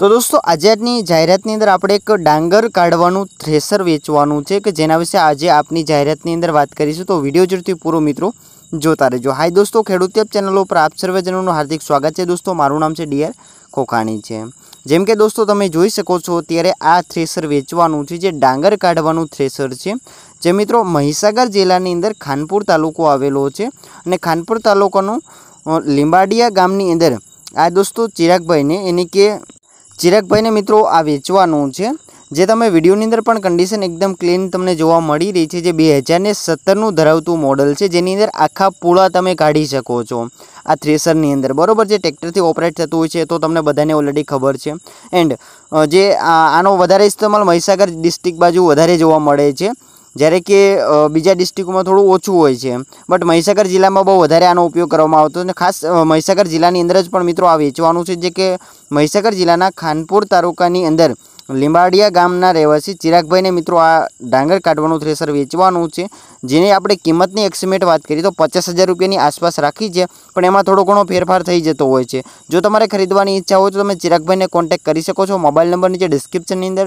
તો દોસ્તો આજની જાહેરાતની અંદર આપણે એક ડાંગર કાઢવાનું થ્રેસર વેચવાનું છે કે જેના વિશે આજે આપની જાહેરાતની અંદર વાત કરીશું તો વિડીયો જરૂરથી પૂરો મિત્રો જોતા રહેજો હાય દોસ્તો ખેડૂત એપ ચેનલ ઉપર આપ સર્વજનોનું હાર્દિક સ્વાગત છે દોસ્તો મારું નામ છે ડીઆર ખોખાણી છે જેમ કે દોસ્તો તમે જોઈ શકો છો અત્યારે આ થ્રેસર વેચવાનું છે જે ડાંગર કાઢવાનું થ્રેસર છે જે મિત્રો મહીસાગર જિલ્લાની અંદર ખાનપુર તાલુકો આવેલો છે અને ખાનપુર તાલુકાનું લીંબાડિયા ગામની અંદર આ દોસ્તો ચિરાગભાઈને એની કે ચિરાગભાઈને મિત્રો આ વેચવાનું છે જે તમે વિડીયોની અંદર પણ કન્ડિશન એકદમ ક્લીન તમને જોવા મળી રહી છે જે બે હજારને સત્તરનું ધરાવતું મોડલ છે જેની અંદર આખા પૂળા તમે કાઢી શકો છો આ થ્રેસરની અંદર બરોબર જે ટ્રેક્ટરથી ઓપરેટ થતું હોય છે તો તમને બધાને ઓલરેડી ખબર છે એન્ડ જે આનો વધારે ઇસ્તેમાલ મહીસાગર ડિસ્ટ્રિક્ટ બાજુ વધારે જોવા મળે છે જ્યારે કે બીજા ડિસ્ટ્રિક્ટમાં થોડું ઓછું હોય છે બટ મહીસાગર જિલ્લામાં બહુ વધારે આનો ઉપયોગ કરવામાં આવતો અને ખાસ મહીસાગર જિલ્લાની અંદર જ પણ મિત્રો આ વેચવાનું છે જે કે મહીસાગર જિલ્લાના ખાનપુર તાલુકાની અંદર લીંબાડિયા ગામના રહેવાસી ચિરાગભાઈને મિત્રો આ ડાંગર કાઢવાનું થ્રેસર વેચવાનું છે જેની આપણે કિંમતની એક્સ્ટિમેટ વાત કરીએ તો પચાસ હજાર રૂપિયાની આસપાસ રાખી છે પણ એમાં થોડો ઘણો ફેરફાર થઈ જતો હોય છે જો તમારે ખરીદવાની ઈચ્છા હોય તો તમે ચિરાગભાઈને કોન્ટેક કરી શકો છો મોબાઈલ નંબર નીચે ડિસ્ક્રિપ્શનની અંદર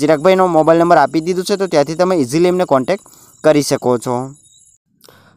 ચિરાગભાઈનો મોબાઈલ નંબર આપી દીધો છે તો ત્યાંથી તમે ઇઝીલી એમને કોન્ટેક કરી શકો છો